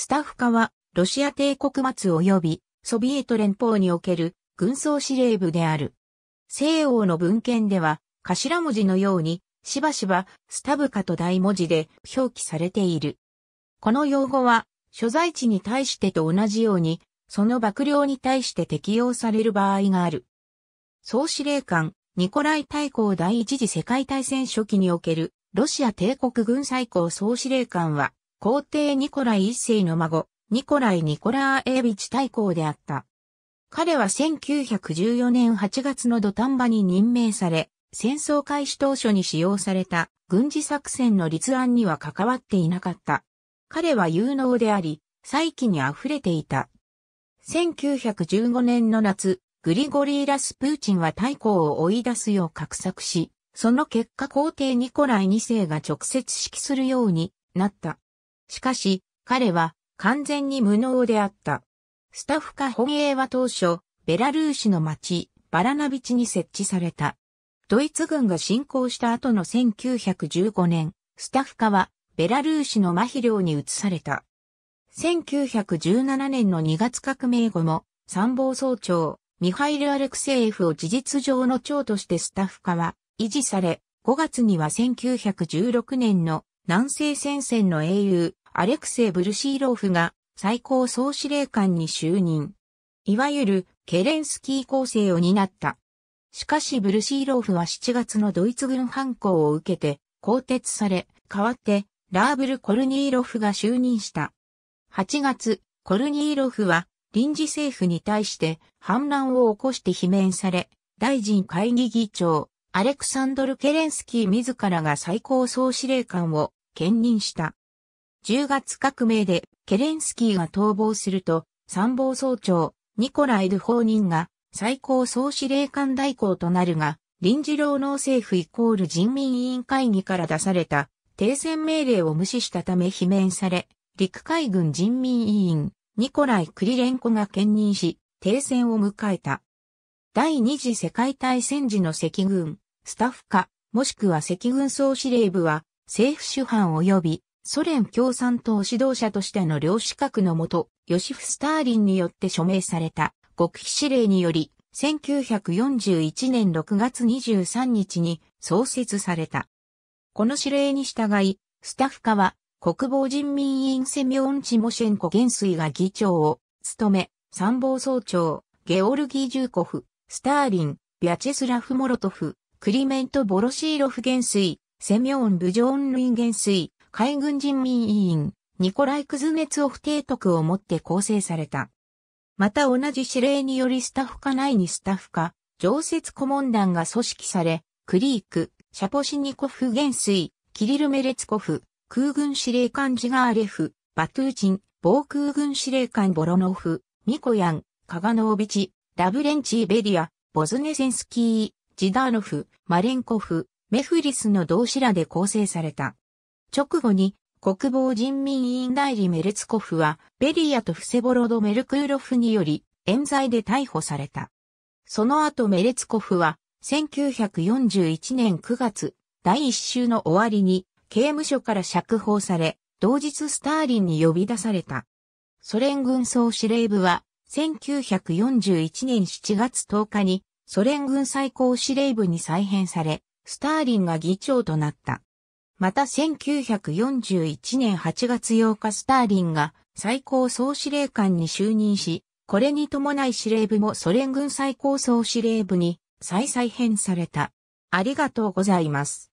スタフ化は、ロシア帝国末及び、ソビエト連邦における軍総司令部である。西欧の文献では、頭文字のように、しばしば、スタブカと大文字で表記されている。この用語は、所在地に対してと同じように、その幕僚に対して適用される場合がある。総司令官、ニコライ大公第一次世界大戦初期における、ロシア帝国軍最高総司令官は、皇帝ニコライ一世の孫、ニコライ・ニコラーエービチ大公であった。彼は1914年8月の土壇場に任命され、戦争開始当初に使用された軍事作戦の立案には関わっていなかった。彼は有能であり、再起に溢れていた。1915年の夏、グリゴリー・ラスプーチンは大公を追い出すよう画策し、その結果皇帝ニコライ二世が直接指揮するようになった。しかし、彼は完全に無能であった。スタッフカ本営は当初、ベラルーシの町、バラナビチに設置された。ドイツ軍が侵攻した後の1915年、スタッフカはベラルーシのマヒ領に移された。1917年の2月革命後も参謀総長、ミハイル・アレクセイフを事実上の長としてスタッフカは維持され、5月には1916年の南西戦線の英雄、アレクセイ・ブルシーローフが最高総司令官に就任。いわゆるケレンスキー構成を担った。しかしブルシーローフは7月のドイツ軍反抗を受けて更迭され、代わってラーブル・コルニーロフが就任した。8月、コルニーロフは臨時政府に対して反乱を起こして罷免され、大臣会議議長、アレクサンドル・ケレンスキー自らが最高総司令官を兼任した。10月革命でケレンスキーが逃亡すると、参謀総長、ニコライ・ル法人が最高総司令官代行となるが、臨時労農政府イコール人民委員会議から出された停戦命令を無視したため罷免され、陸海軍人民委員、ニコライ・クリレンコが兼任し、停戦を迎えた。第二次世界大戦時の赤軍、スタッフ課、もしくは赤軍総司令部は、政府主犯及びソ連共産党指導者としての領資格のもと、ヨシフ・スターリンによって署名された極秘指令により、1941年6月23日に創設された。この指令に従い、スタッフ家は国防人民委員セミオン・チモシェンコ元帥が議長を務め、参謀総長、ゲオルギー・ジューコフ、スターリン、ビャチェスラフ・モロトフ、クリメント・ボロシーロフ元帥、セミョン・ブジョーン・ルイン元帥、海軍人民委員、ニコライ・クズネツオフ提督をもって構成された。また同じ指令によりスタッフ課内にスタッフ課、常設顧問団が組織され、クリーク、シャポシニコフ元帥、キリル・メレツコフ、空軍司令官ジガーレフ、バトゥーチン、防空軍司令官ボロノフ、ミコヤン、カガノービチ、ラブレンチーベリア、ボズネセンスキー、ジダーノフ、マレンコフ、メフリスの同志らで構成された。直後に国防人民委員代理メレツコフはベリアとフセボロド・メルクーロフにより冤罪で逮捕された。その後メレツコフは1941年9月第1週の終わりに刑務所から釈放され、同日スターリンに呼び出された。ソ連軍総司令部は1941年7月10日にソ連軍最高司令部に再編され、スターリンが議長となった。また1941年8月8日スターリンが最高総司令官に就任し、これに伴い司令部もソ連軍最高総司令部に再再編された。ありがとうございます。